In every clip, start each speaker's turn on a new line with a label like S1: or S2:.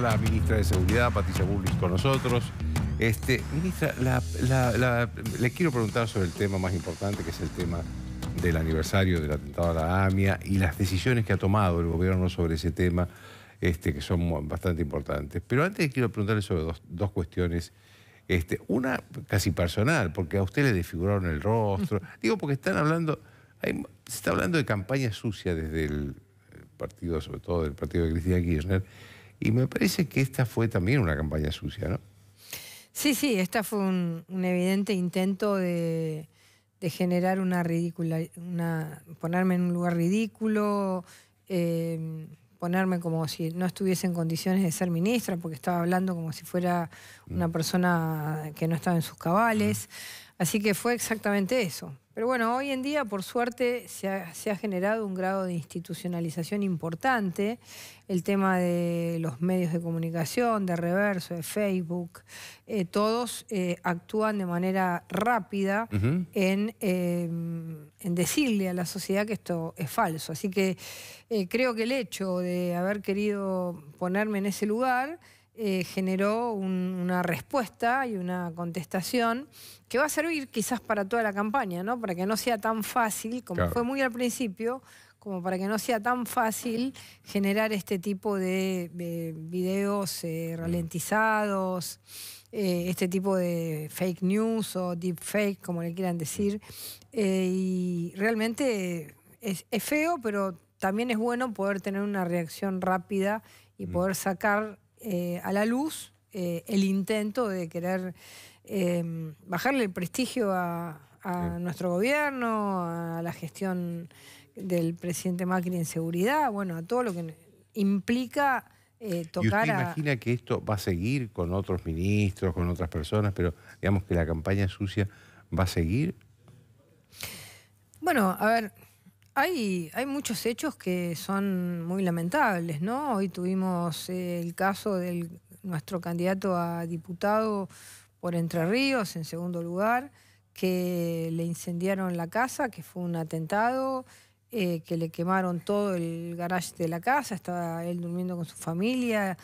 S1: la ministra de Seguridad, Patricia Bullrich, con nosotros. Este, ministra, le quiero preguntar sobre el tema más importante, que es el tema del aniversario del atentado a la AMIA y las decisiones que ha tomado el gobierno sobre ese tema, este, que son bastante importantes. Pero antes quiero preguntarle sobre dos, dos cuestiones. Este, una casi personal, porque a usted le desfiguraron el rostro. Digo, porque están hablando, se está hablando de campaña sucia desde el partido, sobre todo del partido de Cristina Kirchner y me parece que esta fue también una campaña sucia, ¿no?
S2: Sí, sí, esta fue un, evidente intento de, generar una ridícula, una, ponerme en un lugar ridículo, em, ponerme como si no estuviese en condiciones de ser ministra, porque estaba hablando como si fuera una mm. persona que no estaba en sus cabales. Mm. Así que fue exactamente eso. Pero bueno, hoy en día, por suerte, se ha, generado un grado de institucionalización importante. El tema de los medios de comunicación, de reverso, de Facebook, eh, todos eh, actúan de manera rápida eh, en, decirle a la sociedad que esto es falso. Así que creo que el hecho de haber querido ponerme en ese lugar eh, generó una respuesta y una contestación que va a servir quizás para toda la campaña, ¿no? Para que no sea tan fácil, como fue muy al principio, como para que no sea tan fácil generar este tipo de, videos eh, ralentizados, eh, este tipo de fake news o deep fake, como le quieran decir. y realmente es feo, pero también es bueno poder tener una reacción rápida y mm. poder sacar eh, a la luz eh, el intento de querer em, bajarle el prestigio a, nuestro gobierno, a la gestión del presidente Macri en seguridad, bueno, a todo lo que implica tocar eh, ¿Y usted imagina
S1: que esto va a seguir con otros ministros, con otras personas, pero digamos que la campaña sucia va a seguir?
S2: Bueno, a ver, hay, muchos hechos que son muy lamentables, ¿no? Hoy tuvimos eh, el caso de nuestro candidato a diputado por Entre Ríos, en segundo lugar, que le incendiaron la casa, que fue un atentado, eh, que le quemaron todo el garage de la casa, estaba él durmiendo con su familia.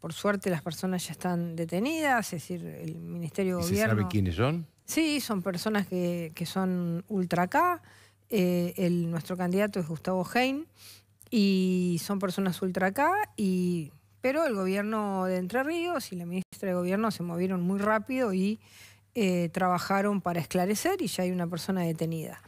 S2: Por suerte las personas ya están detenidas, es decir, el Ministerio de Gobierno... ¿Se sabe quiénes son? Sí, son personas que, son ultra K. Eh, el, nuestro candidato es Gustavo Hein y son personas ultra acá, y, pero el gobierno de Entre Ríos y la ministra de Gobierno se movieron muy rápido y eh, trabajaron para esclarecer y ya hay una persona detenida.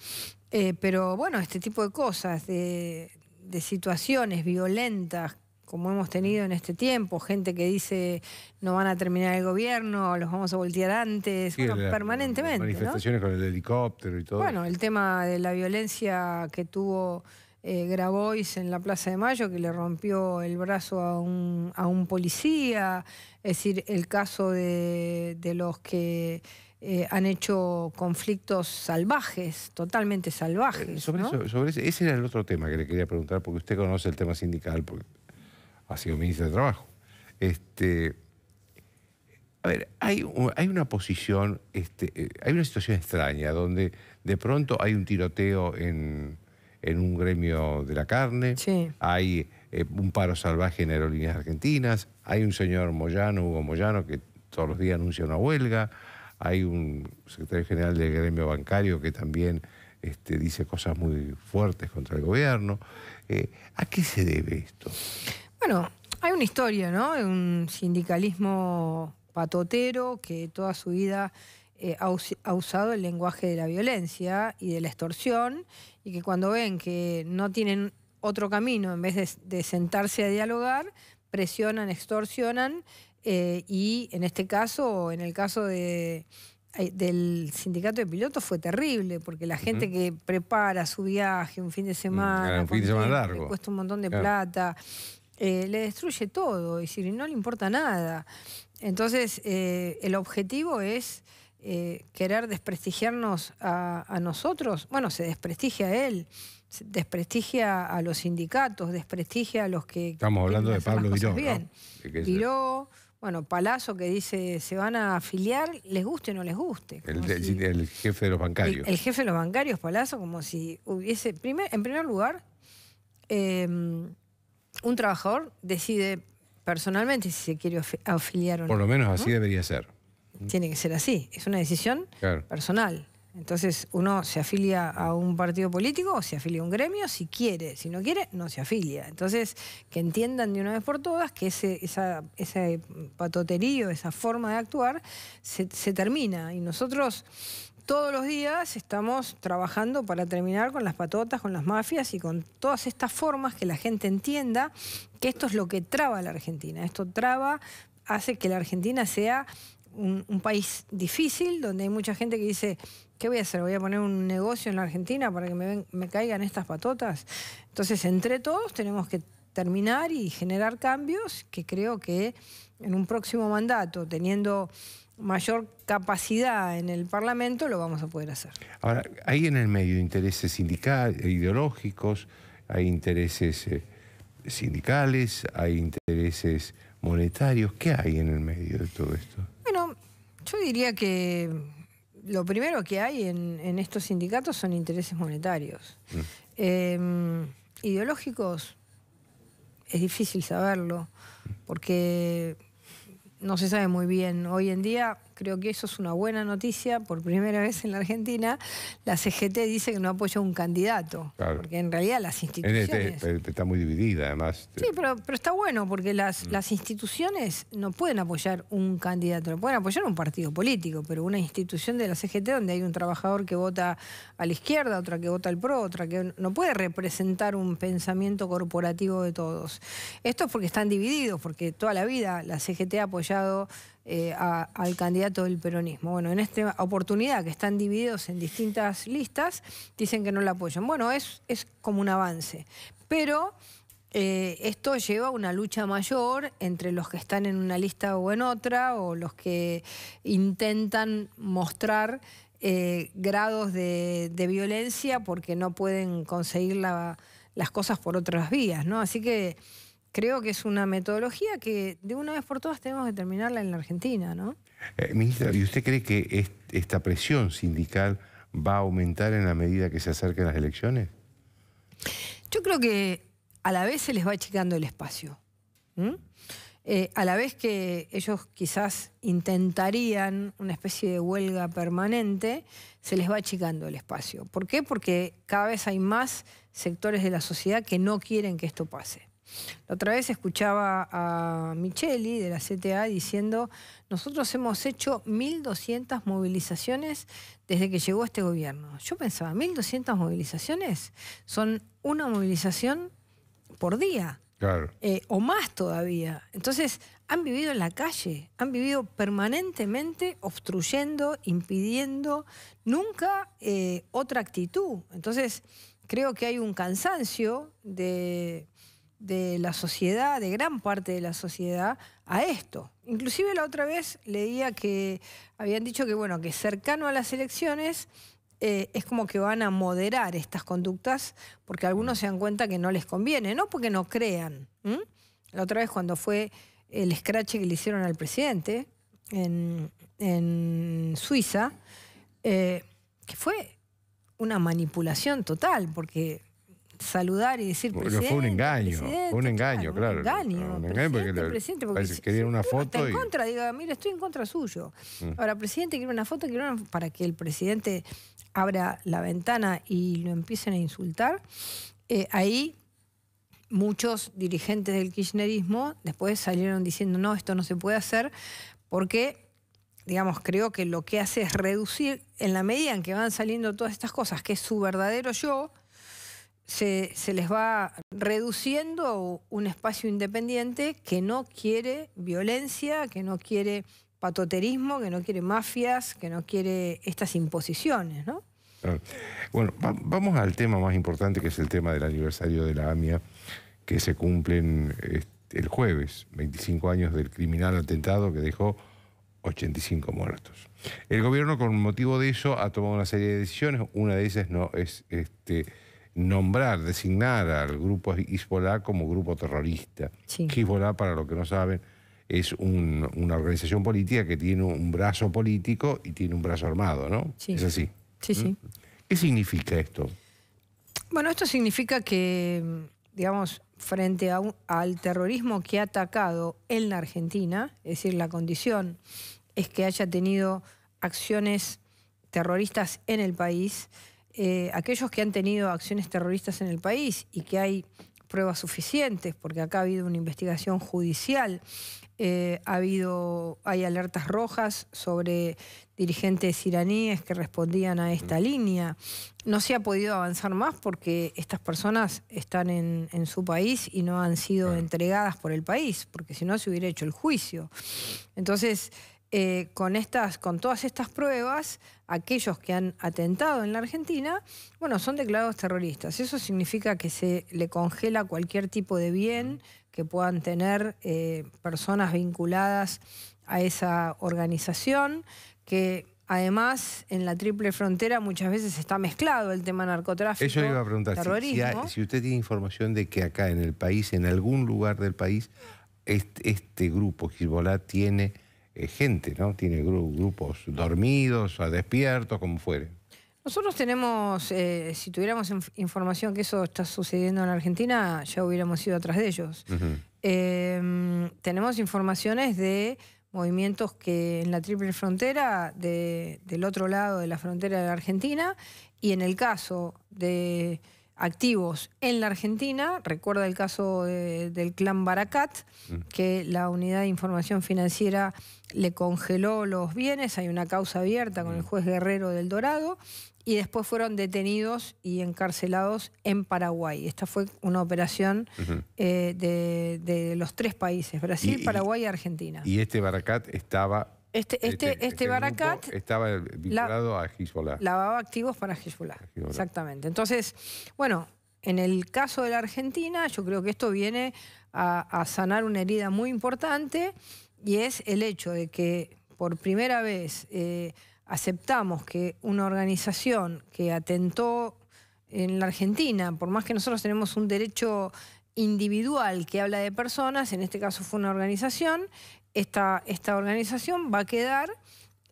S2: Eh, pero bueno, este tipo de cosas, de, de situaciones violentas como hemos tenido en este tiempo, gente que dice no van a terminar el gobierno, los vamos a voltear antes, permanentemente. manifestaciones con
S1: el helicóptero y todo. Bueno,
S2: el tema de la violencia que tuvo eh, Grabois en la Plaza de Mayo, que le rompió el brazo a un, a un policía, es decir, el caso de, los que... Eh, han hecho conflictos salvajes, totalmente salvajes. Eh, sobre, eso, ese,
S1: ese era el otro tema que le quería preguntar, porque usted conoce el tema sindical, porque ha sido Ministro de Trabajo. Este, a ver, hay, una posición, este, eh, hay una situación extraña donde de pronto hay un tiroteo en, un gremio de la carne, hay eh, un paro salvaje en aerolíneas argentinas, hay un señor Moyano, Hugo Moyano, que todos los días anuncia una huelga, hay un secretario general del gremio bancario que también este, dice cosas muy fuertes contra el gobierno. Eh, ¿A qué se debe esto?
S2: Bueno, hay una historia, ¿no? Un sindicalismo patotero que toda su vida eh, ha, usado el lenguaje de la violencia y de la extorsión y que cuando ven que no tienen otro camino en vez de, sentarse a dialogar, presionan, extorsionan eh, y en este caso, en el caso eh, del sindicato de pilotos fue terrible, porque la gente que prepara su viaje un fin de mm, semana, un fin de semana largo. le cuesta un montón de plata, eh, le destruye todo, y si no le importa nada. Entonces, eh, el objetivo es eh, querer desprestigiarnos a, nosotros. Bueno, se desprestigia a él, se desprestigia a los sindicatos, desprestigia a los que... Estamos hablando de Pablo Viró. Bien. Viró, bueno, Palazo que dice se van a afiliar, les guste o no les guste.
S1: El, jefe de los bancarios. El,
S2: jefe de los bancarios, Palazo como si hubiese... Primer, en primer lugar... Em, un trabajador decide personalmente si se quiere afiliar o no. Por lo menos así debería ser. Tiene que ser así, es una decisión personal. Entonces, uno se afilia a un partido político o se afilia a un gremio si quiere. Si no quiere, no se afilia. Entonces, que entiendan de una vez por todas que ese, esa, patoterío, esa forma de actuar, se, se termina. Y nosotros todos los días estamos trabajando para terminar con las patotas, con las mafias y con todas estas formas que la gente entienda que esto es lo que traba a la Argentina. Esto traba, hace que la Argentina sea un, país difícil, donde hay mucha gente que dice, ¿qué voy a hacer? ¿Voy a poner un negocio en la Argentina para que me, me caigan estas patotas? Entonces, entre todos tenemos que terminar y generar cambios que creo que en un próximo mandato, teniendo mayor capacidad en el Parlamento, lo vamos a poder hacer.
S1: Ahora, hay en el medio intereses sindicales, ideológicos, hay intereses eh, sindicales, hay intereses monetarios. ¿Qué hay en el medio de todo esto?
S2: Bueno, yo diría que lo primero que hay en, estos sindicatos son intereses monetarios. Mm. Em, ideológicos, es difícil saberlo, porque no se sabe muy bien. Hoy en día creo que eso es una buena noticia, por primera vez en la Argentina, la CGT dice que no apoya a un candidato, porque en realidad las este instituciones...
S1: este, está muy dividida además.
S2: Este. Sí, pero, está bueno, porque las, mm. las instituciones no pueden apoyar un candidato, no pueden apoyar un partido político, pero una institución de la CGT donde hay un trabajador que vota a la izquierda, otra que vota al PRO, otra que no puede representar un pensamiento corporativo de todos. Esto es porque están divididos, porque toda la vida la CGT ha apoyado eh, al candidato del peronismo. Bueno, en esta oportunidad que están divididos en distintas listas, dicen que no la apoyan. Bueno, es, es como un avance. Pero eh, esto lleva a una lucha mayor entre los que están en una lista o en otra, o los que intentan mostrar eh, grados de, violencia porque no pueden conseguir las cosas por otras vías, ¿no? Así que creo que es una metodología que de una vez por todas tenemos que terminarla en la Argentina, ¿no?
S1: Eh, ministra, ¿y usted cree que esta presión sindical va a aumentar en la medida que se acerquen las elecciones?
S2: Yo creo que a la vez se les va achicando el espacio. Eh, a la vez que ellos quizás intentarían una especie de huelga permanente, se les va achicando el espacio. ¿Por qué? Porque cada vez hay más sectores de la sociedad que no quieren que esto pase. La otra vez escuchaba a Micheli de la CTA diciendo, nosotros hemos hecho 1.200 movilizaciones desde que llegó este gobierno. Yo pensaba, 1.200 movilizaciones son una movilización por día. Eh, o más todavía. Entonces, han vivido en la calle, han vivido permanentemente obstruyendo, impidiendo, nunca eh, otra actitud. Entonces, creo que hay un cansancio de de la sociedad, de gran parte de la sociedad, a esto. Inclusive la otra vez leía que habían dicho que, bueno, que cercano a las elecciones eh, es como que van a moderar estas conductas porque algunos se dan cuenta que no les conviene, no porque no crean. La otra vez cuando fue el escrache que le hicieron al presidente en, Suiza, eh, que fue una manipulación total, porque saludar y decir presidente. fue un
S1: engaño, fue un engaño, claro. un engaño, presidente, porque, una foto. Está en contra,
S2: diga, ah, ...mire, estoy en contra suyo. Mm. Ahora, presidente, quiere una foto, quiero una... para que el presidente abra la ventana y lo empiecen a insultar. Eh, ahí muchos dirigentes del kirchnerismo después salieron diciendo, no, esto no se puede hacer, porque digamos, creo que lo que hace es reducir, en la medida en que van saliendo todas estas cosas, que es su verdadero yo, se, les va reduciendo un espacio independiente que no quiere violencia, que no quiere patoterismo, que no quiere mafias, que no quiere estas imposiciones, ¿no?
S1: Bueno, vamos al tema más importante, que es el tema del aniversario de la AMIA, que se cumplen este, el jueves, 25 años del criminal atentado que dejó 85 muertos. El gobierno, con motivo de eso, ha tomado una serie de decisiones. Una de ellas no es este, nombrar, designar al grupo Hezbollah como grupo terrorista. Hezbollah, para los que no saben, es una organización política que tiene un brazo político y tiene un brazo armado, ¿no? Sí. Es así. Sí, ¿Mm? ¿Qué significa esto?
S2: Bueno, esto significa que, digamos, frente a al terrorismo que ha atacado en la Argentina, es decir, la condición es que haya tenido acciones terroristas en el país, eh, aquellos que han tenido acciones terroristas en el país y que hay pruebas suficientes, porque acá ha habido una investigación judicial, eh, ha habido, hay alertas rojas sobre dirigentes iraníes que respondían a esta línea. No se ha podido avanzar más porque estas personas están en, en su país y no han sido entregadas por el país, porque si no se hubiera hecho el juicio. Entonces, eh, con, estas, con todas estas pruebas, aquellos que han atentado en la Argentina, bueno, son declarados terroristas. Eso significa que se le congela cualquier tipo de bien que puedan tener eh, personas vinculadas a esa organización, que Además, en la triple frontera muchas veces está mezclado el tema narcotráfico. iba a preguntar. Terrorismo.
S1: Si, usted tiene información de que acá en el país, en algún lugar del país, este, grupo Hezbollah tiene eh, gente, ¿no? Tiene grupos dormidos, despiertos, como fuere.
S2: Nosotros tenemos, eh, si tuviéramos información que eso está sucediendo en la Argentina, ya hubiéramos ido atrás de ellos. Em, tenemos informaciones de movimientos que en la triple frontera, del otro lado de la frontera de la Argentina, y en el caso de activos en la Argentina. Recuerda el caso del clan Baracat, mm. que la unidad de información financiera le congeló los bienes, hay una causa abierta con el mm. juez Guerrero del Dorado, y después fueron detenidos y encarcelados en Paraguay. Esta fue una operación eh, de, los tres países, Brasil, Paraguay y Argentina.
S1: Y este Baracat estaba
S2: este, este, este, este baracat
S1: estaba vinculado a
S2: Lavaba activos para Hezbollah. Exactamente. Entonces, bueno, en el caso de la Argentina, yo creo que esto viene a, sanar una herida muy importante y es el hecho de que por primera vez eh, aceptamos que una organización que atentó en la Argentina, por más que nosotros tenemos un derecho individual que habla de personas, en este caso fue una organización esta, organización va a quedar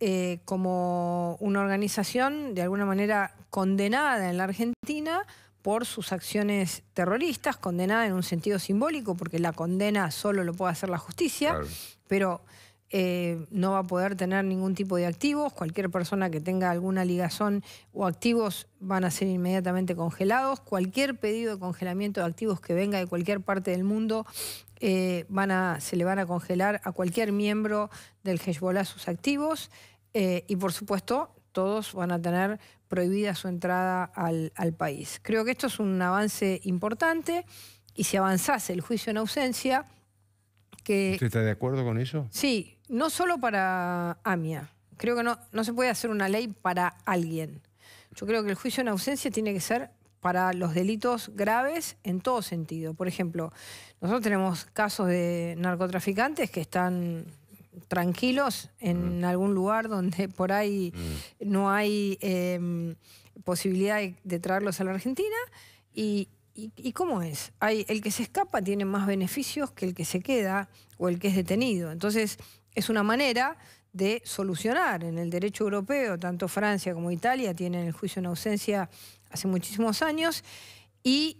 S2: eh, como una organización de alguna manera condenada en la Argentina por sus acciones terroristas, condenada en un sentido simbólico, porque la condena solo lo puede hacer la justicia, pero eh, no va a poder tener ningún tipo de activos, cualquier persona que tenga alguna ligazón o activos van a ser inmediatamente congelados, cualquier pedido de congelamiento de activos que venga de cualquier parte del mundo eh, van a, se le van a congelar a cualquier miembro del Hezbollah sus activos eh, y por supuesto todos van a tener prohibida su entrada al, país. Creo que esto es un avance importante y si avanzase el juicio en ausencia... Que, ¿Usted
S1: está de acuerdo con eso?
S2: Sí, no solo para AMIA. Creo que no, no se puede hacer una ley para alguien. Yo creo que el juicio en ausencia tiene que ser para los delitos graves en todo sentido. Por ejemplo, nosotros tenemos casos de narcotraficantes que están tranquilos en mm. algún lugar donde por ahí mm. no hay em, posibilidad de, traerlos a la Argentina. Y, cómo es? el que se escapa tiene más beneficios que el que se queda o el que es detenido. Entonces, es una manera de solucionar. En el derecho europeo, tanto Francia como Italia tienen el juicio en ausencia hace muchísimos años y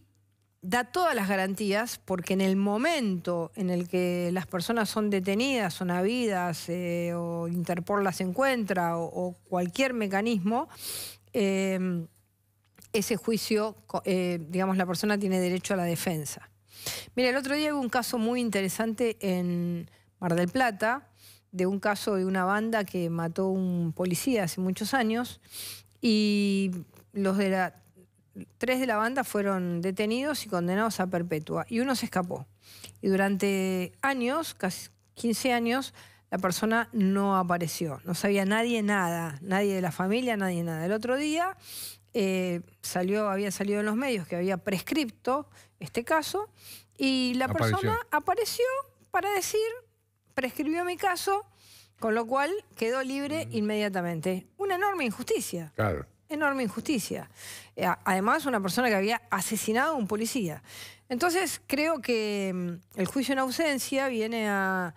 S2: da todas las garantías porque en el momento en el que las personas son detenidas, son habidas eh, o Interpol las encuentra o, cualquier mecanismo, eh, ese juicio, eh, digamos, la persona tiene derecho a la defensa. Mira, el otro día hubo un caso muy interesante en Mar del Plata, de un caso de una banda que mató a un policía hace muchos años y los de la tres de la banda fueron detenidos y condenados a perpetua y uno se escapó. Y durante años, casi 15 años, la persona no apareció. No sabía nadie nada, nadie de la familia, nadie nada. El otro día eh, salió, había salido en los medios que había prescripto este caso y la persona apareció para decir, prescribió mi caso, con lo cual quedó libre inmediatamente. Una enorme injusticia. Claro enorme injusticia. Eh, además, una persona que había asesinado a un policía. Entonces, creo que mm, el juicio en ausencia viene a,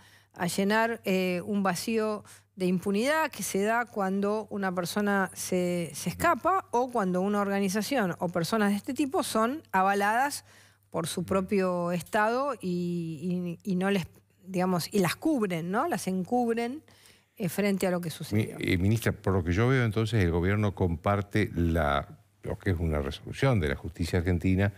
S2: llenar eh, un vacío de impunidad que se da cuando una persona se, escapa o cuando una organización o personas de este tipo son avaladas por su propio Estado y, y no les, digamos, y las cubren, ¿no? Las encubren. Eh, frente a lo que sucedió.
S1: Eh, ministra, por lo que yo veo entonces, el gobierno comparte lo que es una resolución de la justicia argentina,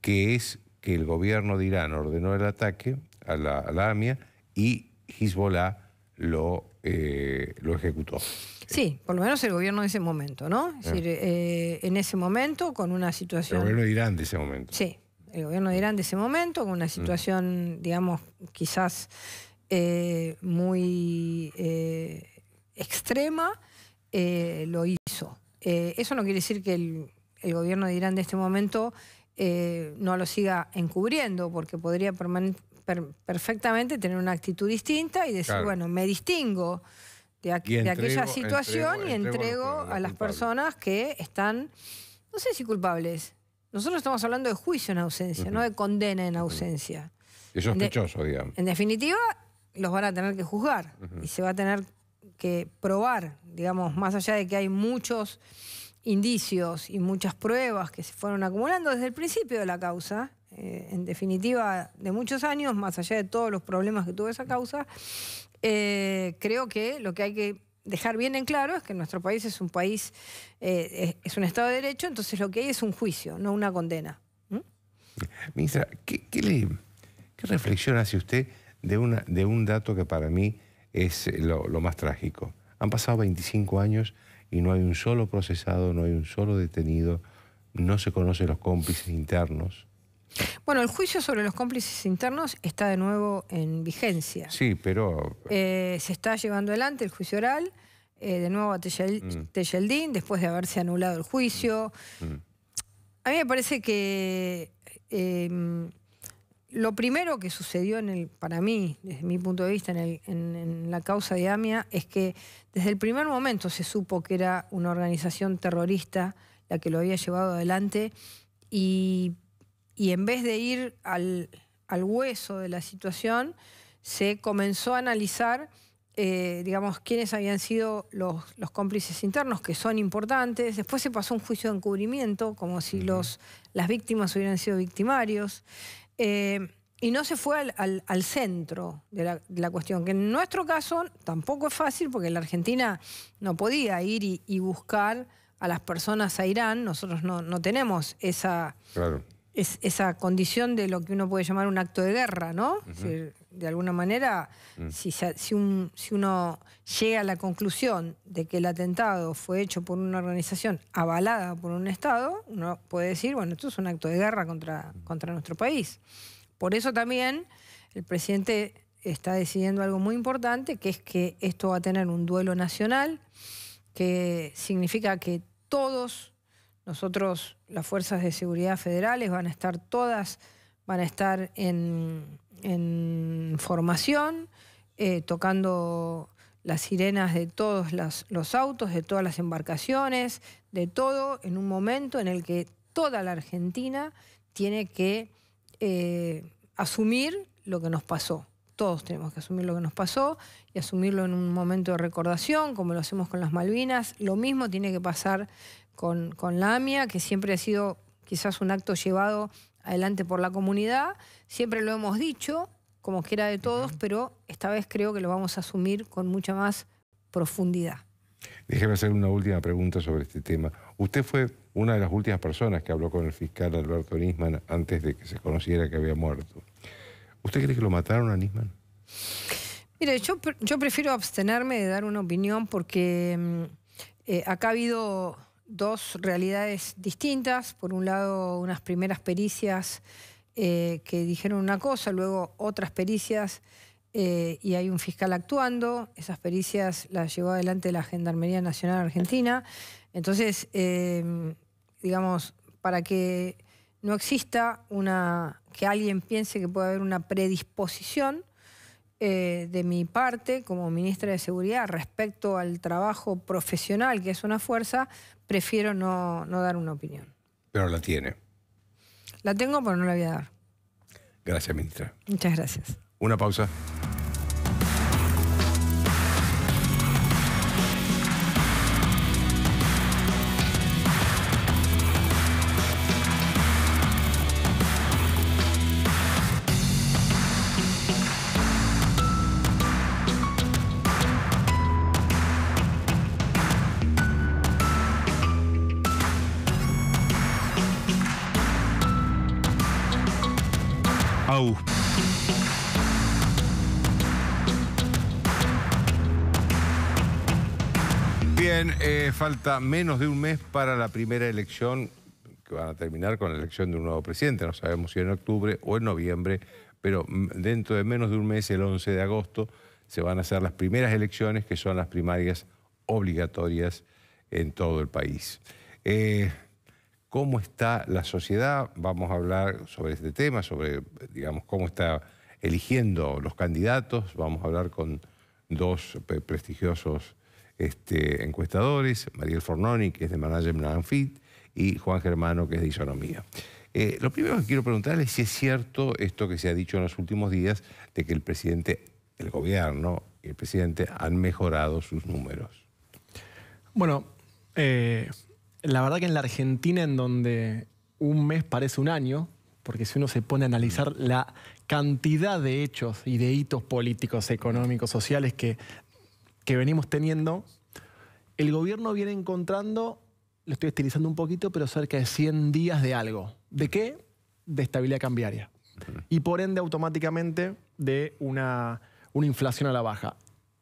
S1: que es que el gobierno de Irán ordenó el ataque a la, a AMIA y Hezbollah lo, eh, lo ejecutó.
S2: Sí, por lo menos el gobierno de ese momento, ¿no? Es ah. decir, en ese momento, con una situación... El gobierno de
S1: Irán de ese momento.
S2: Sí, el gobierno de Irán de ese momento, con una mm. situación, digamos, quizás eh, muy eh, extrema, eh, lo hizo. eso no quiere decir que el, gobierno de Irán de este momento no lo siga encubriendo, porque podría perfectamente tener una actitud distinta y decir, bueno, me distingo de, aquella situación y entrego, a las personas que están, no sé si culpables. Nosotros estamos hablando de juicio en ausencia, no de condena en ausencia.
S1: Es sospechoso, digamos.
S2: En definitiva, los van a tener que juzgar y se va a tener que probar, digamos, más allá de que hay muchos indicios y muchas pruebas que se fueron acumulando desde el principio de la causa, eh, en definitiva de muchos años, más allá de todos los problemas que tuvo esa causa, eh, creo que lo que hay que dejar bien en claro es que nuestro país es un país, eh, es un Estado de Derecho, entonces lo que hay es un juicio, no una condena.
S1: Ministra, ¿qué, le, ¿qué reflexión hace usted? de, una, de un dato que para mí es eh, lo, más trágico. Han pasado 25 años y no hay un solo procesado, no hay un solo detenido, no se conocen los cómplices internos.
S2: Bueno, el juicio sobre los cómplices internos está de nuevo en vigencia.
S1: Sí, pero...
S2: Eh, se está llevando adelante el juicio oral, eh, de nuevo a
S1: Tejeldín,
S2: mm. después de haberse anulado el juicio. Mm. Mm. A mí me parece que lo primero que sucedió para mí, desde mi punto de vista, en, la causa de AMIA, es que desde el primer momento se supo que era una organización terrorista la que lo había llevado adelante y, en vez de ir al, hueso de la situación, se comenzó a analizar, eh, digamos, quiénes habían sido los, cómplices internos, que son importantes. Después se pasó un juicio de encubrimiento, como si las víctimas hubieran sido victimarios. Eh, y no se fue al, centro de la, cuestión, que en nuestro caso tampoco es fácil porque la Argentina no podía ir y, buscar a las personas a Irán, nosotros no, no tenemos esa, es, esa condición de lo que uno puede llamar un acto de guerra, ¿no? de alguna manera, mm. si, uno llega a la conclusión de que el atentado fue hecho por una organización avalada por un Estado, uno puede decir, bueno, esto es un acto de guerra contra, contra nuestro país. Por eso también el presidente está decidiendo algo muy importante, que es que esto va a tener un duelo nacional, que significa que todos nosotros, las fuerzas de seguridad federales, van a estar todas, van a estar en, en formación, eh, tocando las sirenas de todos los autos, de todas las embarcaciones, de todo, en un momento en el que toda la Argentina tiene que eh, asumir lo que nos pasó. Todos tenemos que asumir lo que nos pasó y asumirlo en un momento de recordación, como lo hacemos con las Malvinas. Lo mismo tiene que pasar con, con la AMIA, que siempre ha sido quizás un acto llevado adelante por la comunidad. Siempre lo hemos dicho, como quiera de todos, pero esta vez creo que lo vamos a asumir con mucha más profundidad.
S1: Déjeme hacer una última pregunta sobre este tema. Usted fue una de las últimas personas que habló con el fiscal Alberto Nisman antes de que se conociera que había muerto. ¿Usted cree que lo mataron a Nisman?
S2: Mire, yo, prefiero abstenerme de dar una opinión porque mm, eh, acá ha habido dos realidades distintas. Por un lado, unas primeras pericias eh, que dijeron una cosa, luego otras pericias eh, y hay un fiscal actuando. Esas pericias las llevó adelante la Gendarmería Nacional Argentina. Entonces, eh, digamos, para que no exista una que alguien piense que puede haber una predisposición de mi parte como ministra de Seguridad respecto al trabajo profesional, que es una fuerza, prefiero no, no dar una opinión.
S1: Pero la tiene.
S2: La tengo, pero no la voy a dar.
S1: Gracias, ministra.
S2: Muchas gracias.
S1: Una pausa. falta menos de un mes para la primera elección, que van a terminar con la elección de un nuevo presidente. No sabemos si en octubre o en noviembre, pero dentro de menos de un mes, el 11 de agosto, se van a hacer las primeras elecciones, que son las primarias obligatorias en todo el país. Eh, ¿Cómo está la sociedad? Vamos a hablar sobre este tema, sobre, digamos, cómo está eligiendo los candidatos. Vamos a hablar con dos eh, prestigiosos este, encuestadores, Mariel Fornoni, que es de Management and Fit, y Juan Germano, que es de Isonomía. Eh, lo primero que quiero preguntarle es si es cierto esto que se ha dicho en los últimos días de que el presidente, el gobierno y el presidente han mejorado sus números.
S3: Bueno, eh, la verdad que en la Argentina, en donde un mes parece un año, porque si uno se pone a analizar la cantidad de hechos y de hitos políticos, económicos, sociales que que venimos teniendo, el gobierno viene encontrando, lo estoy estilizando un poquito, pero cerca de 100 días de algo. ¿De qué? De estabilidad cambiaria. Y por ende, automáticamente, de una, una inflación a la baja.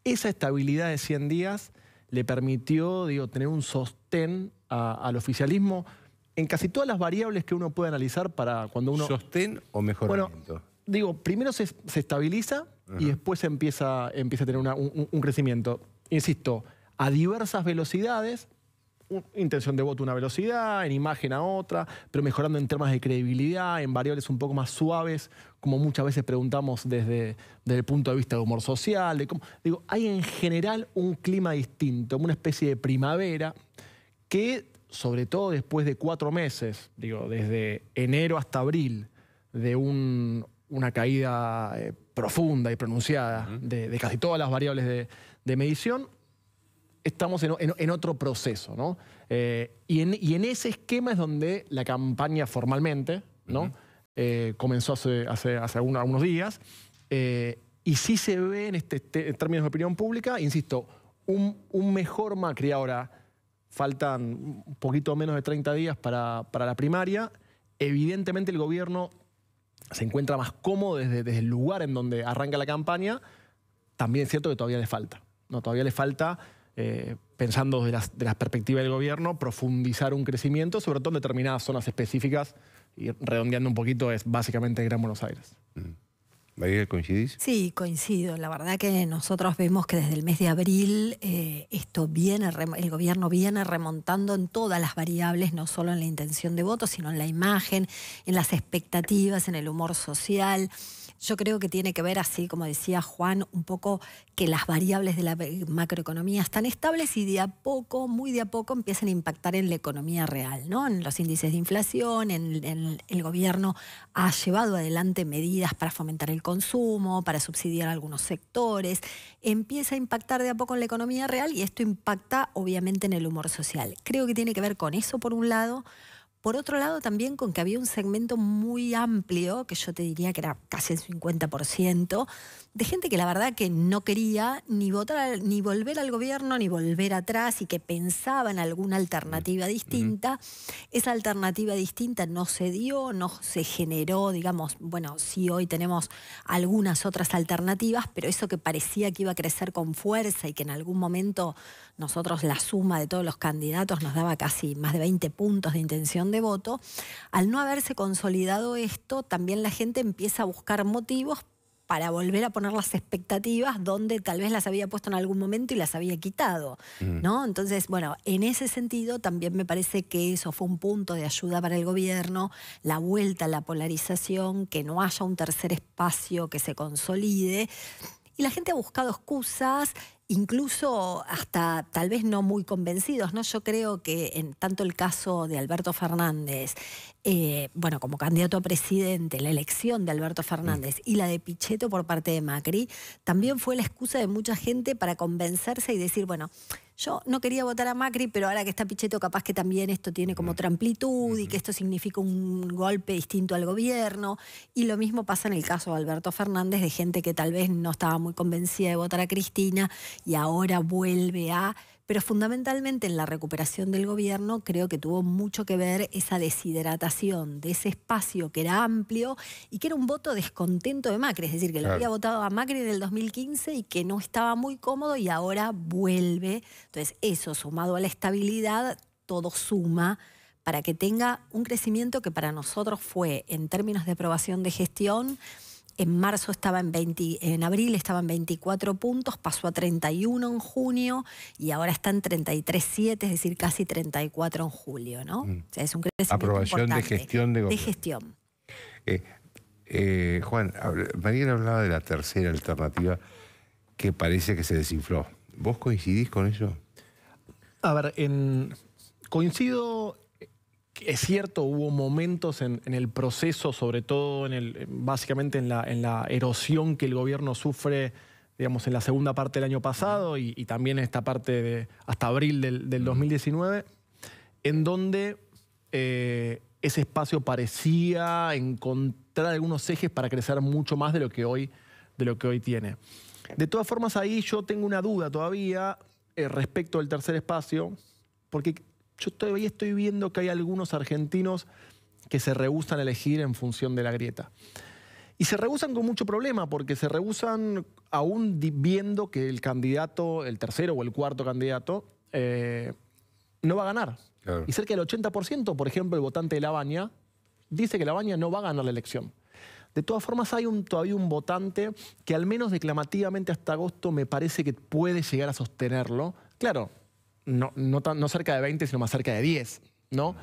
S3: Esa estabilidad de 100 días le permitió digo, tener un sostén al oficialismo en casi todas las variables que uno puede analizar para cuando uno... ¿Sostén o mejoramiento? digo, primero se, estabiliza y después empieza, empieza a tener un, crecimiento. Insisto, a diversas velocidades, intención de voto una velocidad, en imagen a otra, pero mejorando en temas de credibilidad, en variables un poco más suaves, como muchas veces preguntamos desde, el punto de vista de humor social. digo, hay en general un clima distinto, una especie de primavera que sobre todo después de cuatro meses, digo, desde enero hasta abril, de un una caída eh, profunda y pronunciada de, casi todas las variables de, medición, estamos en, otro proceso, eh, y, en, ese esquema es donde la campaña formalmente, eh, comenzó hace, hace, algunos días. y sí se ve este, este, en, términos de opinión pública, insisto, un, mejor Macri ahora. Faltan un poquito menos de 30 días para la primaria. Evidentemente el gobierno se encuentra más cómodo desde, el lugar en donde arranca la campaña, también es cierto que todavía le falta. ¿no? Todavía le falta, eh, pensando de las perspectivas del gobierno, profundizar un crecimiento, sobre todo en determinadas zonas específicas, y redondeando un poquito, es básicamente Gran Buenos Aires. Mm. María, ¿coincidís?
S4: Sí, coincido. La verdad que nosotros vemos que desde el mes de abril eh, esto viene, el gobierno viene remontando en todas las variables, no solo en la intención de voto, sino en la imagen, en las expectativas, en el humor social. Yo creo que tiene que ver, así como decía Juan, un poco que las variables de la macroeconomía están estables y de a poco, muy de a poco, empiezan a impactar en la economía real, ¿no? En los índices de inflación, en, el gobierno ha llevado adelante medidas para fomentar el consumo, para subsidiar algunos sectores, empieza a impactar de a poco en la economía real y esto impacta obviamente en el humor social. Creo que tiene que ver con eso por un lado, por otro lado, también con que había un segmento muy amplio, que yo te diría que era casi el 50%, de gente que la verdad que no quería ni votar, ni volver al gobierno, ni volver atrás y que pensaba en alguna alternativa distinta. Esa alternativa distinta no se dio, no se generó, digamos, bueno, sí hoy tenemos algunas otras alternativas, pero eso que parecía que iba a crecer con fuerza y que en algún momento nosotros la suma de todos los candidatos nos daba casi más de 20 puntos de intención de voto, al no haberse consolidado esto, también la gente empieza a buscar motivos para volver a poner las expectativas donde tal vez las había puesto en algún momento y las había quitado, ¿no? Entonces, bueno, en ese sentido también me parece que eso fue un punto de ayuda para el gobierno, la vuelta a la polarización, que no haya un tercer espacio que se consolide. Y la gente ha buscado excusas, incluso hasta tal vez no muy convencidos. ¿no? Yo creo que en tanto el caso de Alberto Fernández, eh, bueno, como candidato a presidente, la elección de Alberto Fernández y la de Pichetto por parte de Macri, también fue la excusa de mucha gente para convencerse y decir, bueno, yo no quería votar a Macri, pero ahora que está Pichetto, capaz que también esto tiene como otra amplitud y que esto significa un golpe distinto al gobierno. Y lo mismo pasa en el caso de Alberto Fernández, de gente que tal vez no estaba muy convencida de votar a Cristina y ahora vuelve a pero fundamentalmente en la recuperación del gobierno creo que tuvo mucho que ver esa deshidratación de ese espacio que era amplio y que era un voto descontento de Macri, es decir, que lo había votado a Macri en el 2015 y que no estaba muy cómodo y ahora vuelve. Entonces, eso sumado a la estabilidad, todo suma para que tenga un crecimiento que para nosotros fue, en términos de aprobación de gestión, en marzo estaba en 20, en abril estaba en 24 puntos, pasó a 31 en junio y ahora está en 33.7, es decir, casi 34 en julio, ¿no? Mm. es un crecimiento Aprobación de gestión de gobierno. De gestión.
S1: Eh, eh, Juan, María hablaba de la tercera alternativa que parece que se desinfló. ¿Vos coincidís con eso?
S3: A ver, en, coincido es cierto, hubo momentos en, el proceso, sobre todo en el, básicamente en la, erosión que el gobierno sufre digamos, en la segunda parte del año pasado y, también en esta parte de hasta abril del, 2019, en donde eh, ese espacio parecía encontrar algunos ejes para crecer mucho más de lo que hoy, de lo que hoy tiene. De todas formas, ahí yo tengo una duda todavía eh, respecto al tercer espacio, porque yo todavía estoy viendo que hay algunos argentinos que se rehusan a elegir en función de la grieta. Y se rehusan con mucho problema, porque se rehusan aún viendo que el candidato, el tercero o el cuarto candidato, eh, no va a ganar. Y cerca del 80%, por ejemplo, el votante de La Baña, dice que La Baña no va a ganar la elección. De todas formas, hay todavía un votante que al menos declamativamente hasta agosto me parece que puede llegar a sostenerlo. Claro, no, cerca de 20, sino más cerca de 10, ¿no?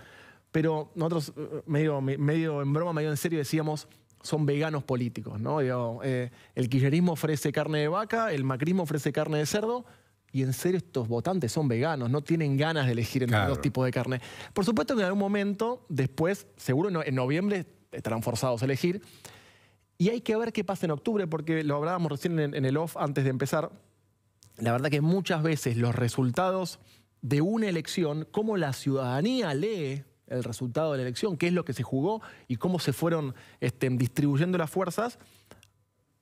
S3: Pero nosotros, eh, medio, medio en broma, medio en serio, decíamos, son veganos políticos, ¿no? Eh, el kirchnerismo ofrece carne de vaca, el macrismo ofrece carne de cerdo, y en serio estos votantes son veganos, no tienen ganas de elegir entre dos tipos de carne. Por supuesto que en algún momento, después, seguro en noviembre estarán forzados a elegir, y hay que ver qué pasa en octubre, porque lo hablábamos recién en el off antes de empezar, la verdad que muchas veces los resultados de una elección, cómo la ciudadanía lee el resultado de la elección, qué es lo que se jugó y cómo se fueron este, distribuyendo las fuerzas,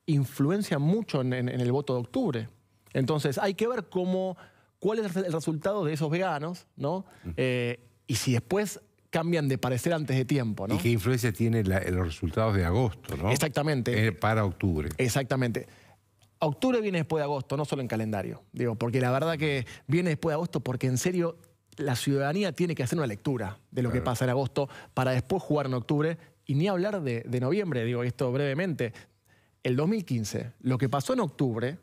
S3: influencia mucho en, el voto de octubre. Entonces hay que ver cómo, cuál es el resultado de esos veganos, ¿no? Eh, y si después cambian de parecer antes de tiempo, Y qué influencia tienen
S1: los resultados
S3: de agosto, ¿no? Exactamente. Eh, para octubre. Exactamente octubre viene después de agosto, no solo en calendario. Digo, porque la verdad que viene después de agosto porque en serio la ciudadanía tiene que hacer una lectura de lo que pasa en agosto para después jugar en octubre y ni hablar de, noviembre, digo esto brevemente. El 2015, lo que pasó en octubre,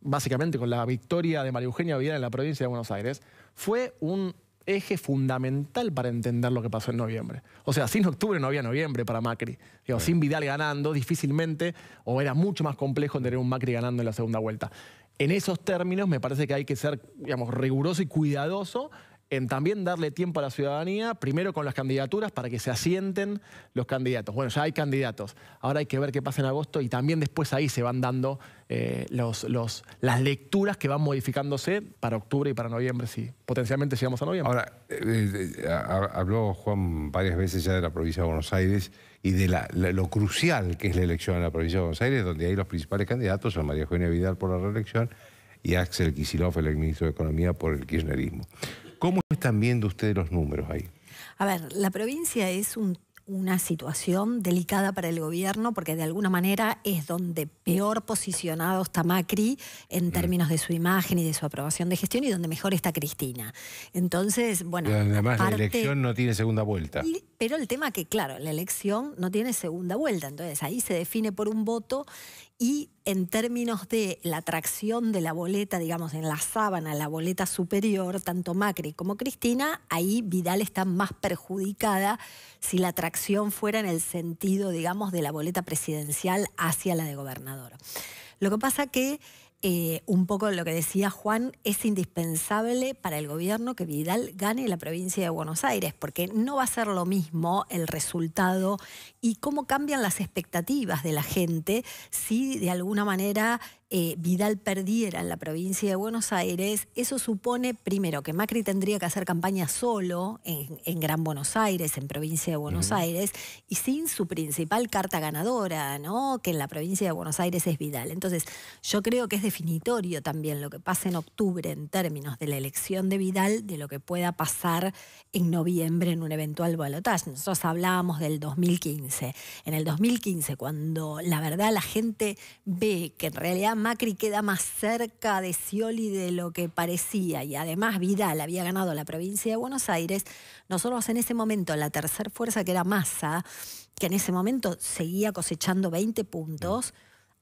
S3: básicamente con la victoria de María Eugenia Villar en la provincia de Buenos Aires, fue un eje fundamental para entender lo que pasó en noviembre. O sea, sin octubre no había noviembre para Macri. Sin Vidal ganando, difícilmente, o era mucho más complejo tener un Macri ganando en la segunda vuelta. En esos términos me parece que hay que ser, digamos, riguroso y cuidadoso en también darle tiempo a la ciudadanía, primero con las candidaturas para que se asienten los candidatos. Bueno, ya hay candidatos, ahora hay que ver qué pasa en agosto y también después ahí se van dando eh, los, los, las lecturas que van modificándose para octubre y para noviembre, si potencialmente llegamos a noviembre. Ahora,
S1: eh, eh, habló Juan varias veces ya de la provincia de Buenos Aires y de la, lo crucial que es la elección en la provincia de Buenos Aires, donde hay los principales candidatos, son María Eugenia Vidal por la reelección y Axel Kicillof, el ministro de Economía, por el kirchnerismo están viendo ustedes los números ahí?
S4: A ver, la provincia es una situación delicada para el gobierno porque de alguna manera es donde peor posicionado está Macri en mm. términos de su imagen y de su aprobación de gestión y donde mejor está Cristina. Entonces, bueno... además la elección no tiene
S1: segunda vuelta.
S4: pero el tema que, claro, la elección no tiene segunda vuelta, entonces ahí se define por un voto y en términos de la tracción de la boleta, digamos, en la sábana, la boleta superior, tanto Macri como Cristina, ahí Vidal está más perjudicada si la tracción fuera en el sentido, digamos, de la boleta presidencial hacia la de gobernador. Lo que pasa que eh, un poco lo que decía Juan, es indispensable para el gobierno que Vidal gane la provincia de Buenos Aires, porque no va a ser lo mismo el resultado y cómo cambian las expectativas de la gente si de alguna manera eh, Vidal perdiera en la provincia de Buenos Aires, eso supone, primero, que Macri tendría que hacer campaña solo en, Gran Buenos Aires, en provincia de Buenos Aires, y sin su principal carta ganadora, ¿no? Que en la provincia de Buenos Aires es Vidal. Entonces, yo creo que es definitorio también lo que pasa en octubre en términos de la elección de Vidal, de lo que pueda pasar en noviembre en un eventual balotaje. Nosotros hablábamos del 2015. En el 2015, cuando la verdad la gente ve que en realidad Macri queda más cerca de Cioli de lo que parecía y además Vidal había ganado la provincia de Buenos Aires, nosotros en ese momento la tercer fuerza que era Massa, que en ese momento seguía cosechando 20 puntos,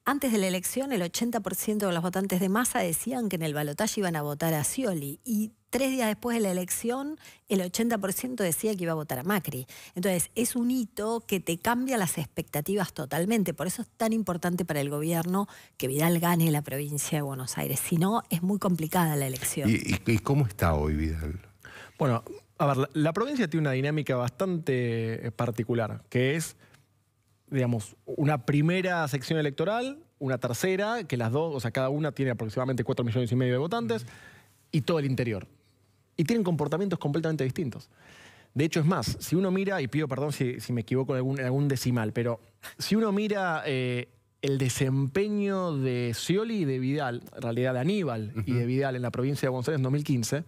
S4: antes de la elección, el 80% de los votantes de masa decían que en el balotaje iban a votar a Scioli y tres días después de la elección, el 80% decía que iba a votar a Macri. Entonces, es un hito que te cambia las expectativas totalmente. Por eso es tan importante para el gobierno que Vidal gane la provincia de Buenos Aires. Si no, es muy complicada la elección.
S1: ¿Y, cómo está hoy Vidal?
S3: Bueno, a ver, la provincia tiene una dinámica bastante eh, particular, que es digamos, una primera sección electoral, una tercera, que las dos, o sea, cada una tiene aproximadamente cuatro millones y medio de votantes, y todo el interior. Y tienen comportamientos completamente distintos. De hecho, es más, si uno mira, y pido perdón si, me equivoco en algún, decimal, pero si uno mira eh, el desempeño de Scioli y de Vidal, en realidad de Aníbal y de Vidal en la provincia de Buenos Aires en 2015,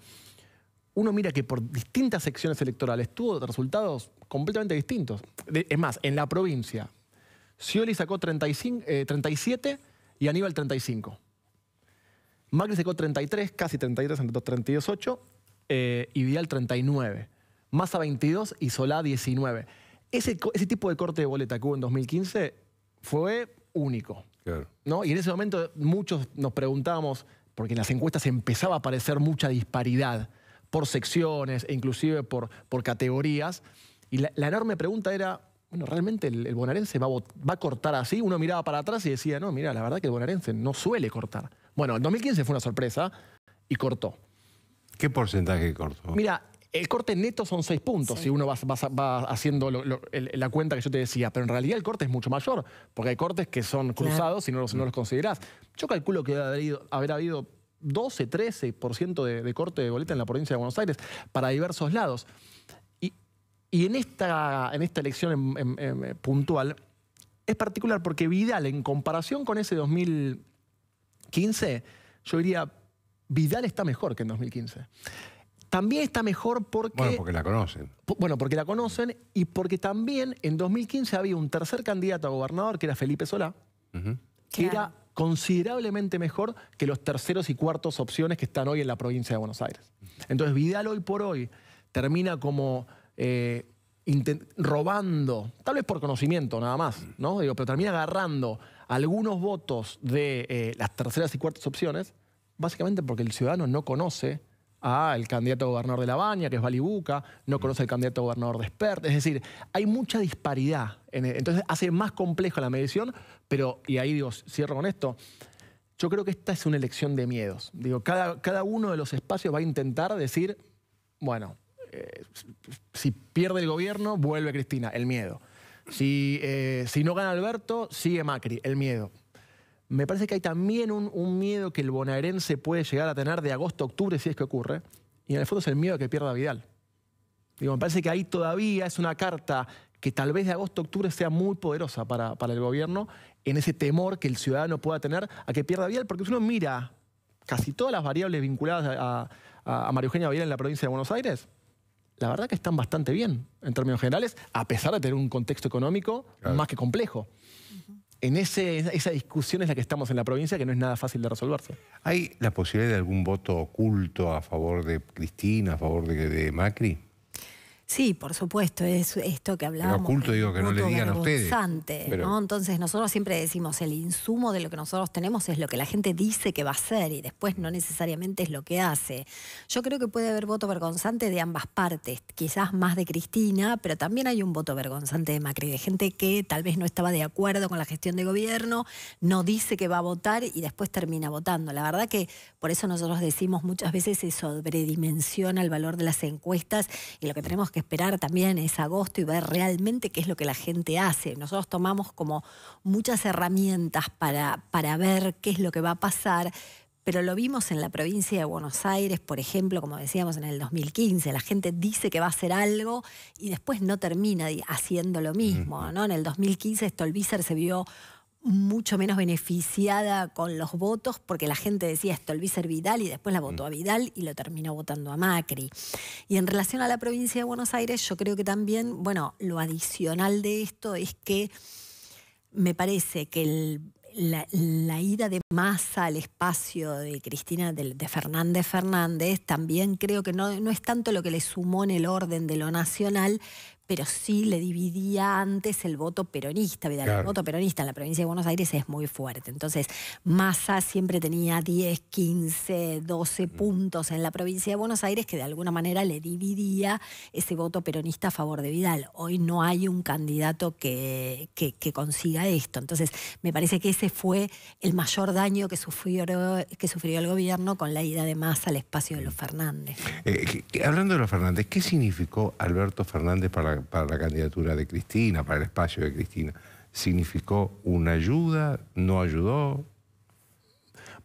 S3: uno mira que por distintas secciones electorales tuvo resultados completamente distintos. Es más, en la provincia, sioli sacó 37 eh, y Aníbal 35. Macri sacó 33, casi 33, entre 32, eh, y Vidal 39. Massa 22 y Solá 19. Ese, tipo de corte de boleta que hubo en 2015 fue único. ¿no? Y en ese momento muchos nos preguntábamos, porque en las encuestas empezaba a aparecer mucha disparidad por secciones e inclusive por, por categorías. Y la, enorme pregunta era, bueno, ¿realmente el, bonaerense va a, cortar así? Uno miraba para atrás y decía, no, mira, la verdad que el bonaerense no suele cortar. Bueno, el 2015 fue una sorpresa y cortó.
S1: ¿Qué porcentaje cortó?
S3: Mira, el corte neto son seis puntos, si uno va, haciendo la cuenta que yo te decía, pero en realidad el corte es mucho mayor, porque hay cortes que son cruzados y no los, no los considerás. Yo calculo que debe haber habido 12, 13% de, de corte de boleta en la provincia de Buenos Aires para diversos lados. Y, en, esta, en esta elección eh, puntual es particular porque Vidal, en comparación con ese 2015, yo diría, Vidal está mejor que en 2015. También está mejor porque... Bueno, porque la conocen. Bueno, porque la conocen y porque también en 2015 había un tercer candidato a gobernador que era Felipe Solá, que era considerablemente mejor que los terceros y cuartos opciones que están hoy en la provincia de Buenos Aires. Entonces Vidal hoy por hoy termina como eh, robando, tal vez por conocimiento nada más, ¿no? Digo, pero termina agarrando algunos votos de eh, las terceras y cuartas opciones, básicamente porque el ciudadano no conoce el candidato gobernador de La Baña, que es Buca, no mm. conoce al candidato gobernador de Spert. Es decir, hay mucha disparidad. E-, entonces hace más compleja la medición, pero, y ahí digo, cierro con esto, yo creo que esta es una elección de miedos. Digo, cada, cada uno de los espacios va a intentar decir, bueno, eh, si pierde el gobierno, vuelve Cristina, el miedo. Si, eh, si no gana Alberto, sigue Macri, el miedo me parece que hay también un, miedo que el bonaerense puede llegar a tener de agosto a octubre, si es que ocurre, y en el fondo es el miedo a que pierda Vidal. me parece que ahí todavía es una carta que tal vez de agosto a octubre sea muy poderosa para, el gobierno en ese temor que el ciudadano pueda tener a que pierda Vidal, porque si uno mira casi todas las variables vinculadas a, María Eugenia Vidal en la provincia de Buenos Aires, la verdad que están bastante bien en términos generales, a pesar de tener un contexto económico más que complejo en esa discusión es la que estamos en la provincia, que no es nada fácil de resolverse. ¿Hay
S1: la posibilidad de algún voto oculto a favor de Cristina, a favor de Macri?
S4: Sí, por supuesto, es esto que hablaba Pero oculto, digo, que no le digan a ustedes. Entonces nosotros siempre decimos, el insumo de lo que nosotros tenemos es lo que la gente dice que va a hacer y después no necesariamente es lo que hace. Yo creo que puede haber voto vergonzante de ambas partes, quizás más de Cristina, pero también hay un voto vergonzante de Macri, de gente que tal vez no estaba de acuerdo con la gestión de gobierno, no dice que va a votar y después termina votando. La verdad que por eso nosotros decimos muchas veces se sobredimensiona el valor de las encuestas y lo que tenemos que esperar también es agosto y ver realmente qué es lo que la gente hace. Nosotros tomamos como muchas herramientas para, para ver qué es lo que va a pasar, pero lo vimos en la provincia de Buenos Aires, por ejemplo, como decíamos en el 2015, la gente dice que va a hacer algo y después no termina haciendo lo mismo. ¿no? En el 2015 Stolbizer se vio mucho menos beneficiada con los votos porque la gente decía esto, el ser Vidal y después la mm. votó a Vidal y lo terminó votando a Macri. Y en relación a la provincia de Buenos Aires, yo creo que también, bueno, lo adicional de esto es que me parece que la, ida de masa al espacio de Cristina, de, Fernández Fernández, también creo que no, no es tanto lo que le sumó en el orden de lo nacional, pero sí le dividía antes el voto peronista. Vidal, El voto peronista en la provincia de Buenos Aires es muy fuerte. Entonces, Massa siempre tenía 10, 15, 12 puntos en la provincia de Buenos Aires que de alguna manera le dividía ese voto peronista a favor de Vidal. Hoy no hay un candidato que, que, consiga esto. Entonces, me parece que ese fue el mayor daño que sufrió, que sufrió el gobierno con la ida de Massa al espacio de los Fernández.
S1: Eh, hablando de los Fernández, ¿qué significó Alberto Fernández para para, la candidatura de Cristina, para el espacio de Cristina? ¿Significó una ayuda? ¿No ayudó?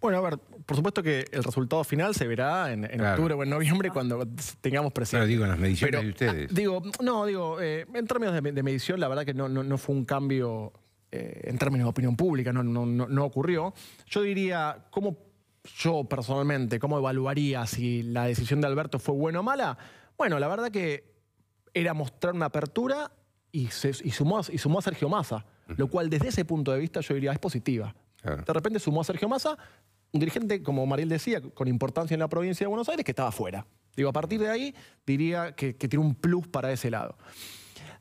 S3: Bueno, a ver, por supuesto que el resultado final se verá en, octubre o en noviembre cuando tengamos presión. Pero digo, en las mediciones de ustedes. Ah, digo, no, digo, eh, en términos de, medición, la verdad que no, fue un cambio eh, en términos de opinión pública, no, no, no, ocurrió. Yo diría, ¿cómo yo personalmente, cómo evaluaría si la decisión de Alberto fue buena o mala? Bueno, la verdad que era mostrar una apertura y, sumó, a Sergio Massa, lo cual desde ese punto de vista yo diría es positiva. De repente sumó a Sergio Massa, un dirigente, como Mariel decía, con importancia en la provincia de Buenos Aires, que estaba fuera. Digo, a partir de ahí diría que, tiene un plus para ese lado.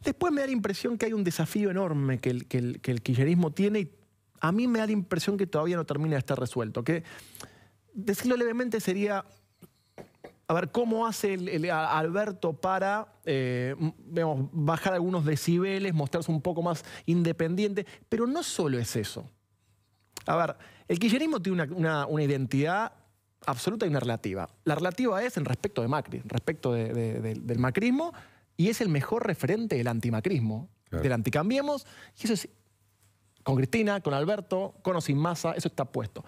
S3: Después me da la impresión que hay un desafío enorme que el, que que el kirchnerismo tiene y a mí me da la impresión que todavía no termina de estar resuelto. Que decirlo levemente sería a ver, ¿cómo hace Alberto para eh, bajar algunos decibeles, mostrarse un poco más independiente? Pero no solo es eso. A ver, el kirchnerismo tiene una, identidad absoluta y una relativa. La relativa es en respecto de Macri, respecto del macrismo, y es el mejor referente del antimacrismo, del anticambiemos, y eso es con Cristina, con Alberto, con o sin masa, eso está puesto.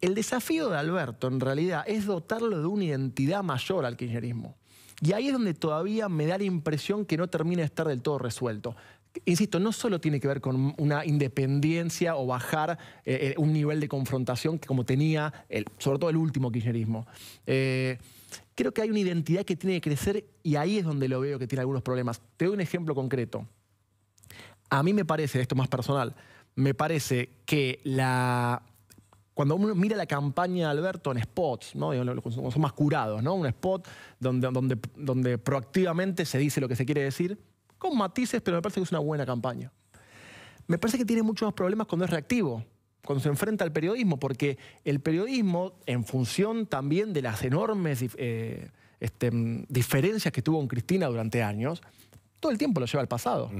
S3: El desafío de Alberto, en realidad, es dotarlo de una identidad mayor al kirchnerismo. Y ahí es donde todavía me da la impresión que no termina de estar del todo resuelto. Insisto, no solo tiene que ver con una independencia o bajar eh, eh, un nivel de confrontación que como tenía, el, sobre todo el último kirchnerismo. Eh, creo que hay una identidad que tiene que crecer y ahí es donde lo veo que tiene algunos problemas. Te doy un ejemplo concreto. A mí me parece, esto más personal, me parece que la cuando uno mira la campaña de Alberto en spots, son más curados, ¿no? un spot donde, donde, donde proactivamente se dice lo que se quiere decir, con matices, pero me parece que es una buena campaña. Me parece que tiene muchos más problemas cuando es reactivo, cuando se enfrenta al periodismo, porque el periodismo, en función también de las enormes eh, este, mm, diferencias que tuvo con Cristina durante años, todo el tiempo lo lleva al pasado.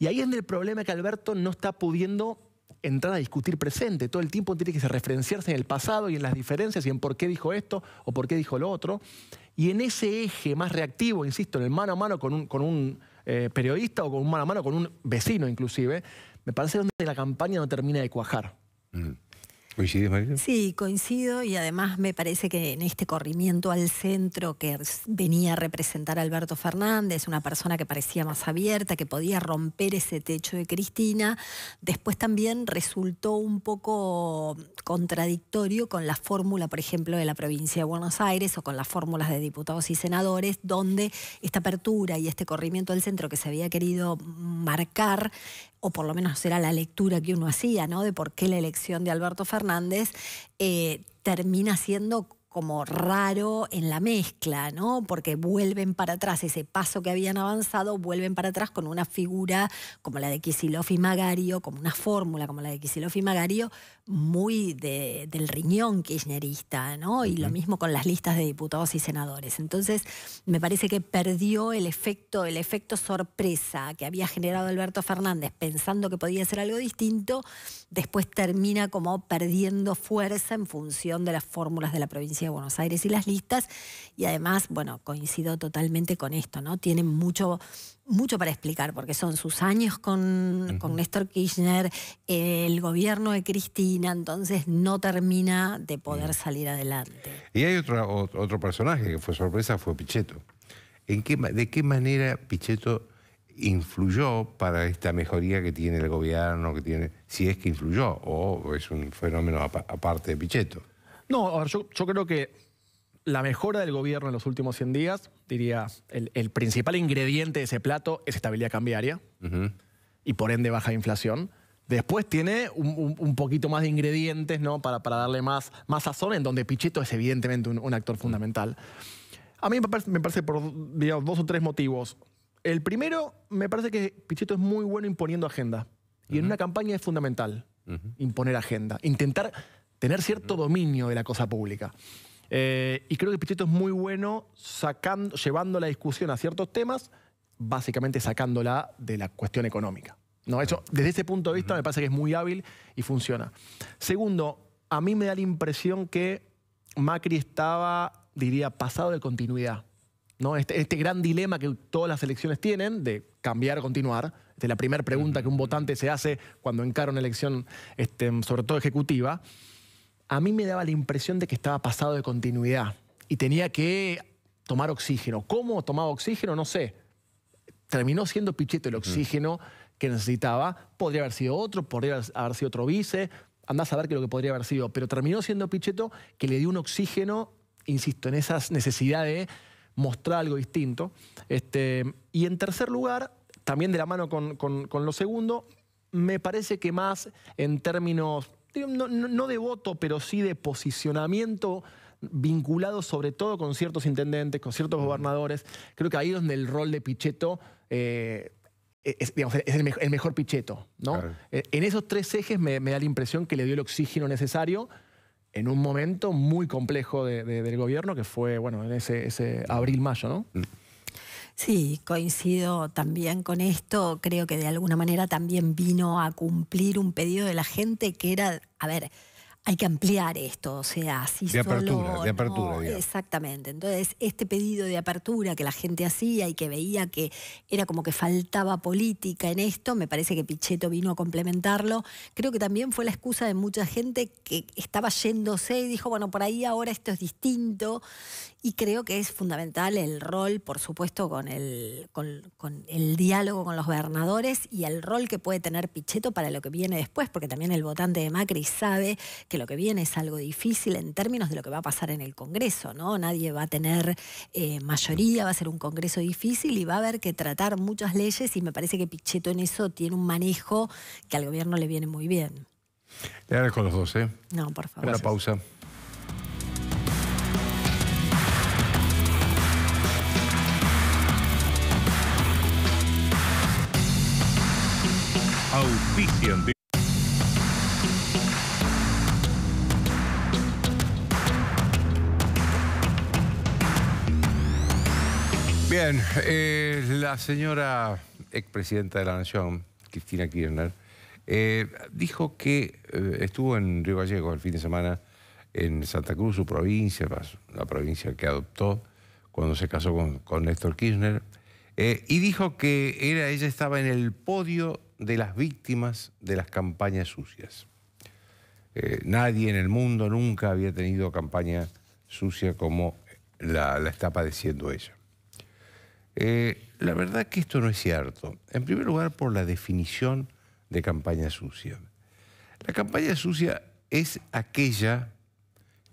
S3: Y ahí es donde el problema es que Alberto no está pudiendo entrar a discutir presente, todo el tiempo tiene que referenciarse en el pasado y en las diferencias y en por qué dijo esto o por qué dijo lo otro. Y en ese eje más reactivo, insisto, en el mano a mano con un, con un eh, periodista o con un mano a mano con un vecino inclusive, me parece donde la campaña no termina de cuajar. Mm. Sí, coincido y
S4: además me parece que en este corrimiento al centro que venía a representar Alberto Fernández, una persona que parecía más abierta, que podía romper ese techo de Cristina, después también resultó un poco contradictorio con la fórmula, por ejemplo, de la provincia de Buenos Aires o con las fórmulas de diputados y senadores, donde esta apertura y este corrimiento al centro que se había querido marcar o por lo menos era la lectura que uno hacía, ¿no? De por qué la elección de Alberto Fernández eh, termina siendo como raro en la mezcla, ¿no? Porque vuelven para atrás, ese paso que habían avanzado, vuelven para atrás con una figura como la de Kisilov y Magario, como una fórmula como la de Kisilov y Magario, muy del riñón kirchnerista, ¿no? Y lo mismo con las listas de diputados y senadores. Entonces, me parece que perdió el efecto, el efecto sorpresa que había generado Alberto Fernández pensando que podía ser algo distinto, después termina como perdiendo fuerza en función de las fórmulas de la provincia de Buenos Aires y las listas. Y además, bueno, coincido totalmente con esto, ¿no? tiene mucho, mucho para explicar, porque son sus años con, Néstor Kirchner, el gobierno de Cristina, entonces no termina de poder mm. salir adelante.
S1: Y hay otro, otro personaje que fue sorpresa, fue Pichetto. ¿En qué, ¿De qué manera Pichetto influyó para esta mejoría que tiene el gobierno, que tiene, si es que influyó o es un fenómeno aparte de Pichetto?
S3: No, yo, creo que la mejora del gobierno en los últimos 100 días, diría, el, principal ingrediente de ese plato es estabilidad cambiaria y por ende baja inflación. Después tiene un, poquito más de ingredientes ¿no? para, darle más, más sazón, en donde Pichetto es evidentemente un, actor fundamental. A mí me parece, por dos o tres motivos. El primero, me parece que Pichetto es muy bueno imponiendo agenda. Y en una campaña es fundamental imponer agenda. Intentar tener cierto dominio de la cosa pública. Eh, y creo que Pichetto es muy bueno llevando la discusión a ciertos temas, básicamente sacándola de la cuestión económica. No, eso, desde ese punto de vista me parece que es muy hábil y funciona. Segundo, a mí me da la impresión que Macri estaba, diría, pasado de continuidad. ¿no? Este, este gran dilema que todas las elecciones tienen de cambiar, o continuar. es la primera pregunta que un votante se hace cuando encara una elección, este, sobre todo ejecutiva a mí me daba la impresión de que estaba pasado de continuidad y tenía que tomar oxígeno. ¿Cómo tomaba oxígeno? No sé. Terminó siendo Pichetto el oxígeno que necesitaba. Podría haber sido otro, podría haber sido otro vice. Andás a ver qué lo que podría haber sido. Pero terminó siendo Pichetto que le dio un oxígeno, insisto, en esas necesidades de mostrar algo distinto. Este, y en tercer lugar, también de la mano con, con lo segundo, me parece que más en términos no, de voto, pero sí de posicionamiento vinculado sobre todo con ciertos intendentes, con ciertos gobernadores. Creo que ahí es donde el rol de Pichetto eh, es, el, mejor, Picheto. Pichetto. ¿no? Eh, en esos tres ejes me, da la impresión que le dio el oxígeno necesario en un momento muy complejo del gobierno que fue, bueno, en ese, abril-mayo, ¿no? Mm.
S4: Sí, coincido también con esto. Creo que de alguna manera también vino a cumplir un pedido de la gente que era, a ver, hay que ampliar esto, o sea, si de apertura, de apertura, exactamente. Entonces, este pedido de apertura que la gente hacía y que veía que era como que faltaba política en esto, me parece que Pichetto vino a complementarlo. Creo que también fue la excusa de mucha gente que estaba yéndose y dijo, bueno, por ahí ahora esto es distinto. Y creo que es fundamental el rol, por supuesto, con el, con, el diálogo con los gobernadores y el rol que puede tener Pichetto para lo que viene después, porque también el votante de Macri sabe que lo que viene es algo difícil en términos de lo que va a pasar en el Congreso, ¿no? Nadie va a tener eh, mayoría, va a ser un Congreso difícil y va a haber que tratar muchas leyes y me parece que Pichetto en eso tiene un manejo que al gobierno le viene muy bien.
S1: Le agradezco los dos, ¿eh? No, por favor. Una pausa. Bien, eh, la señora expresidenta de la Nación, Cristina Kirchner, eh, dijo que eh, estuvo en Río Gallegos el fin de semana en Santa Cruz, su provincia, la provincia que adoptó cuando se casó con, Néstor Kirchner, y dijo que ella estaba en el podio de las víctimas de las campañas sucias. nadie en el mundo nunca había tenido campaña sucia como la está padeciendo ella. Eh, la verdad que esto no es cierto. En primer lugar, por la definición de campaña sucia. La campaña sucia es aquella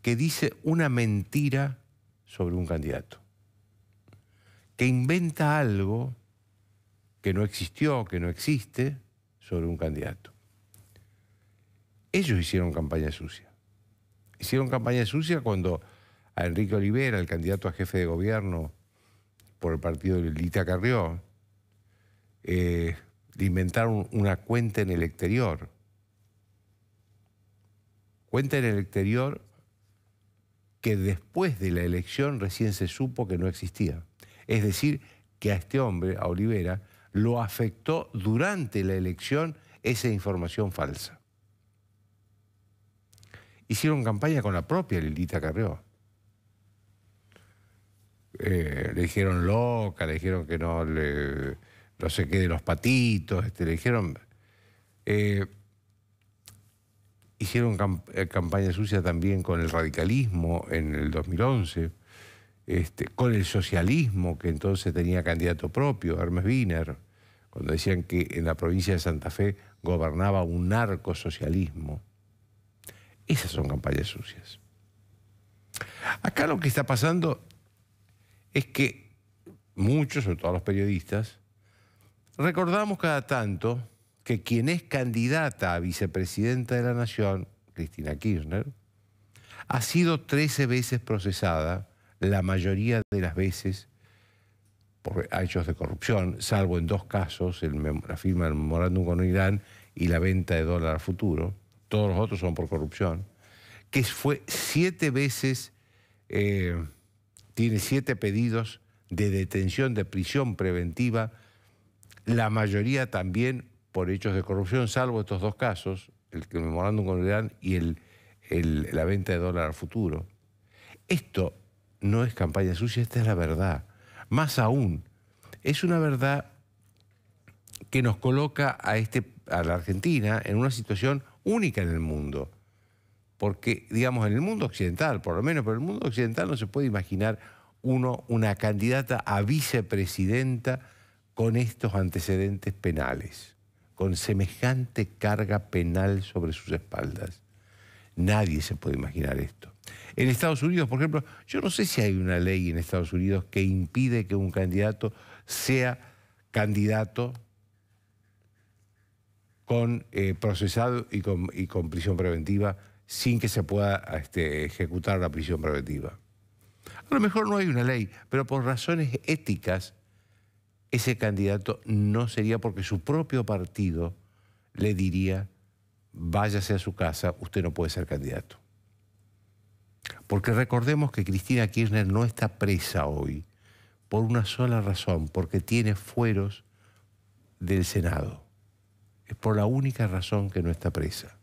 S1: que dice una mentira sobre un candidato, que inventa algo que no existió, que no existe, sobre un candidato. Ellos hicieron campaña sucia. Hicieron campaña sucia cuando a Enrique Olivera, el candidato a jefe de gobierno por el partido de Lita Carrió, eh, de inventar una cuenta en el exterior. Cuenta en el exterior que después de la elección recién se supo que no existía. Es decir, que a este hombre, a Olivera, lo afectó durante la elección esa información falsa. Hicieron campaña con la propia Lilita Carrió. Eh, le dijeron loca, le dijeron que no le, no sé qué los patitos, este, le dijeron... Eh, hicieron campañas eh, campaña sucia también con el radicalismo en el 2011, este, con el socialismo, que entonces tenía candidato propio, Hermes Wiener, cuando decían que en la provincia de Santa Fe gobernaba un narcosocialismo. Esas son campañas sucias. Acá lo que está pasando es que muchos, sobre todo los periodistas, recordamos cada tanto que quien es candidata a vicepresidenta de la Nación, Cristina Kirchner, ha sido 13 veces procesada, la mayoría de las veces por hechos de corrupción, salvo en dos casos, el, la firma del memorándum con Irán y la venta de dólar al futuro, todos los otros son por corrupción, que fue siete veces eh, tiene siete pedidos de detención de prisión preventiva, la mayoría también por hechos de corrupción, salvo estos dos casos, el memorándum con Irán y la venta de dólar al futuro. Esto no es campaña sucia, esta es la verdad. Más aún, es una verdad que nos coloca a, este, a la Argentina en una situación única en el mundo. Porque, digamos, en el mundo occidental, por lo menos, pero en el mundo occidental no se puede imaginar uno una candidata a vicepresidenta con estos antecedentes penales, con semejante carga penal sobre sus espaldas. Nadie se puede imaginar esto. En Estados Unidos, por ejemplo, yo no sé si hay una ley en Estados Unidos que impide que un candidato sea candidato con eh, procesado y con prisión preventiva sin que se pueda este, ejecutar la prisión preventiva. A lo mejor no hay una ley, pero por razones éticas, ese candidato no sería porque su propio partido le diría, váyase a su casa, usted no puede ser candidato. Porque recordemos que Cristina Kirchner no está presa hoy por una sola razón, porque tiene fueros del Senado. Es por la única razón que no está presa.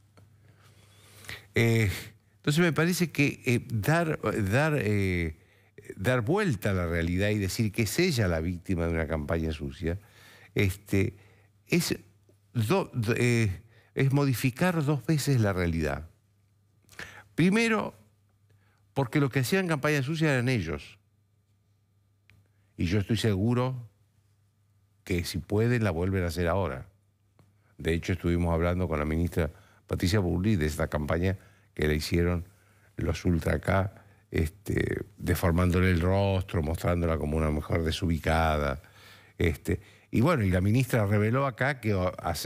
S1: Eh, entonces me parece que eh, dar, dar, eh, dar vuelta a la realidad y decir que es ella la víctima de una campaña sucia, este, es, es modificar dos veces la realidad. Primero, porque los que hacían campaña sucia eran ellos. Y yo estoy seguro que si pueden la vuelven a hacer ahora. De hecho, estuvimos hablando con la ministra Patricia Bulli, de esta campaña que le hicieron los ultra este, deformándole el rostro, mostrándola como una mujer desubicada. Este. y bueno, y la ministra reveló acá que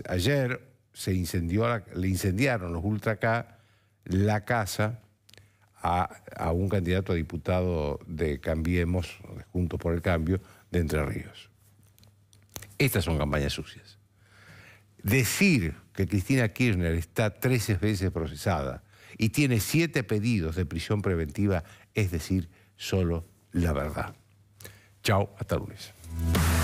S1: ayer se incendió, le incendiaron los ultra la casa a, un candidato a diputado de Cambiemos, junto por el Cambio, de Entre Ríos. Estas son campañas sucias. Decir que Cristina Kirchner está 13 veces procesada y tiene 7 pedidos de prisión preventiva es decir solo la verdad. Chao, hasta lunes.